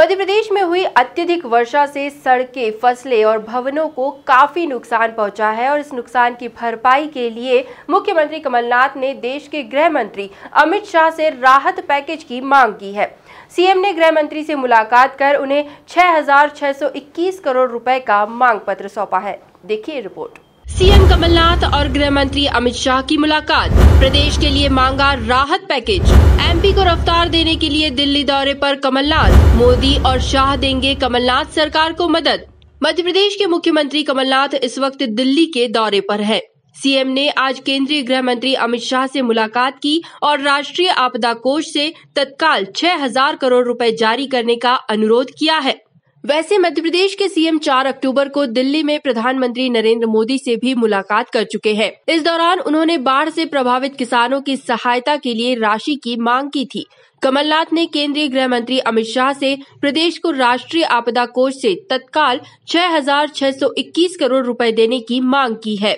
मध्य प्रदेश में हुई अत्यधिक वर्षा से सड़कें फसलें और भवनों को काफी नुकसान पहुंचा है और इस नुकसान की भरपाई के लिए मुख्यमंत्री कमलनाथ ने देश के गृह मंत्री अमित शाह से राहत पैकेज की मांग की है सीएम ने गृह मंत्री से मुलाकात कर उन्हें 6,621 करोड़ रुपए का मांग पत्र सौंपा है देखिए रिपोर्ट सीएम कमलनाथ और गृह मंत्री अमित शाह की मुलाकात प्रदेश के लिए मांगा राहत पैकेज एमपी को रफ्तार देने के लिए दिल्ली दौरे पर कमलनाथ मोदी और शाह देंगे कमलनाथ सरकार को मदद मध्य प्रदेश के मुख्यमंत्री कमलनाथ इस वक्त दिल्ली के दौरे पर हैं। सीएम ने आज केंद्रीय गृह मंत्री अमित शाह से मुलाकात की और राष्ट्रीय आपदा कोष से तत्काल हजार करोड़ रुपए जारी करने का अनुरोध किया है वैसे मध्य प्रदेश के सीएम 4 अक्टूबर को दिल्ली में प्रधानमंत्री नरेंद्र मोदी से भी मुलाकात कर चुके हैं इस दौरान उन्होंने बाढ़ से प्रभावित किसानों की सहायता के लिए राशि की मांग की थी कमलनाथ ने केंद्रीय गृह मंत्री अमित शाह से प्रदेश को राष्ट्रीय आपदा कोष से तत्काल 6,621 करोड़ रुपए देने की मांग की है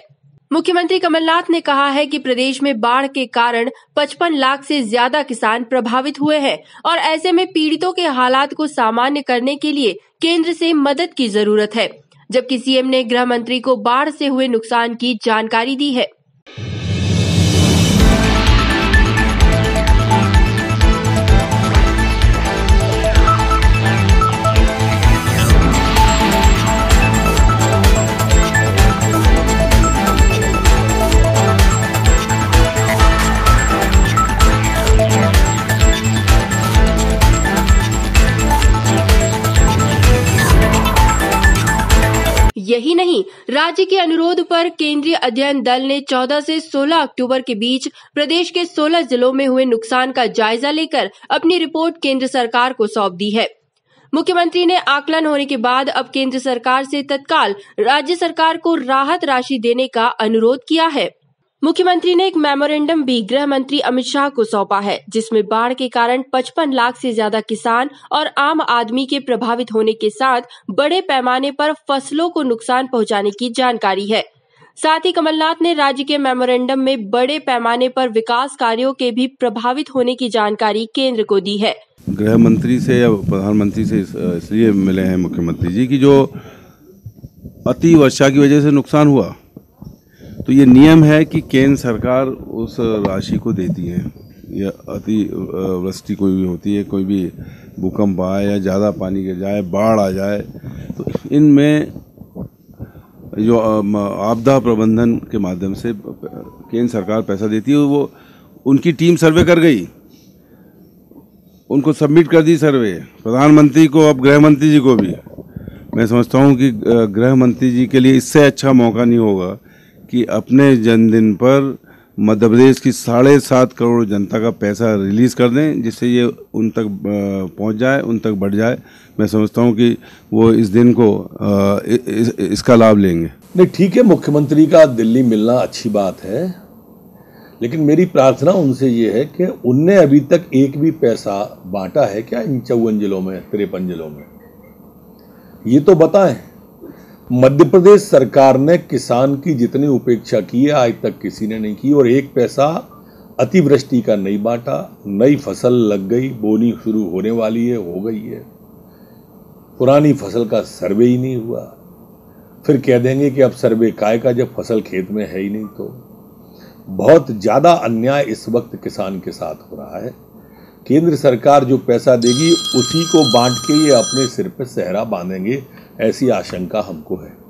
मुख्यमंत्री कमलनाथ ने कहा है कि प्रदेश में बाढ़ के कारण 55 लाख से ज्यादा किसान प्रभावित हुए हैं और ऐसे में पीड़ितों के हालात को सामान्य करने के लिए केंद्र से मदद की जरूरत है जबकि सीएम ने गृह मंत्री को बाढ़ से हुए नुकसान की जानकारी दी है यही नहीं राज्य के अनुरोध पर केंद्रीय अध्ययन दल ने 14 से 16 अक्टूबर के बीच प्रदेश के 16 जिलों में हुए नुकसान का जायजा लेकर अपनी रिपोर्ट केंद्र सरकार को सौंप दी है मुख्यमंत्री ने आकलन होने के बाद अब केंद्र सरकार से तत्काल राज्य सरकार को राहत राशि देने का अनुरोध किया है मुख्यमंत्री ने एक मेमोरेंडम भी गृह मंत्री अमित शाह को सौंपा है जिसमें बाढ़ के कारण 55 लाख से ज्यादा किसान और आम आदमी के प्रभावित होने के साथ बड़े पैमाने पर फसलों को नुकसान पहुंचाने की जानकारी है साथ ही कमलनाथ ने राज्य के मेमोरेंडम में बड़े पैमाने पर विकास कार्यों के भी प्रभावित होने की जानकारी केंद्र को दी है गृह मंत्री से या प्रधानमंत्री से इसलिए मिले हैं मुख्यमंत्री जी की जो अति वर्षा की वजह से नुकसान हुआ तो ये नियम है कि केंद्र सरकार उस राशि को देती है या अति वृष्टि कोई भी होती है कोई भी भूकंप आए या ज़्यादा पानी गिर जाए बाढ़ आ जाए तो इनमें जो आपदा प्रबंधन के माध्यम से केंद्र सरकार पैसा देती है वो उनकी टीम सर्वे कर गई उनको सबमिट कर दी सर्वे प्रधानमंत्री को अब गृह मंत्री जी को भी मैं समझता हूँ कि गृह मंत्री जी के लिए इससे अच्छा मौका नहीं होगा कि अपने जन्मदिन पर मध्य प्रदेश की साढ़े सात करोड़ जनता का पैसा रिलीज़ कर दें जिससे ये उन तक पहुंच जाए उन तक बढ़ जाए मैं समझता हूं कि वो इस दिन को इ, इ, इसका लाभ लेंगे नहीं ठीक है मुख्यमंत्री का दिल्ली मिलना अच्छी बात है लेकिन मेरी प्रार्थना उनसे ये है कि उनने अभी तक एक भी पैसा बांटा है क्या इन चौवन जिलों में तिरपन जिलों में ये तो बताएं मध्य प्रदेश सरकार ने किसान की जितनी उपेक्षा की है आज तक किसी ने नहीं की और एक पैसा अतिवृष्टि का नहीं बांटा नई फसल लग गई बोनी शुरू होने वाली है हो गई है पुरानी फसल का सर्वे ही नहीं हुआ फिर कह देंगे कि अब सर्वे काय का जब फसल खेत में है ही नहीं तो बहुत ज़्यादा अन्याय इस वक्त किसान के साथ हो रहा है केंद्र सरकार जो पैसा देगी उसी को बांट के ये अपने सिर पर सहरा बांधेंगे ऐसी आशंका हमको है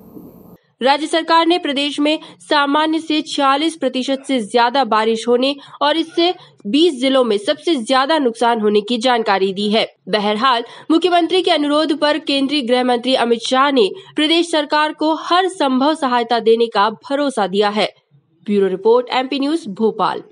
राज्य सरकार ने प्रदेश में सामान्य से 40 प्रतिशत से ज्यादा बारिश होने और इससे 20 जिलों में सबसे ज्यादा नुकसान होने की जानकारी दी है बहरहाल मुख्यमंत्री के अनुरोध पर केंद्रीय गृह मंत्री अमित शाह ने प्रदेश सरकार को हर संभव सहायता देने का भरोसा दिया है bureau report MP news Bhopal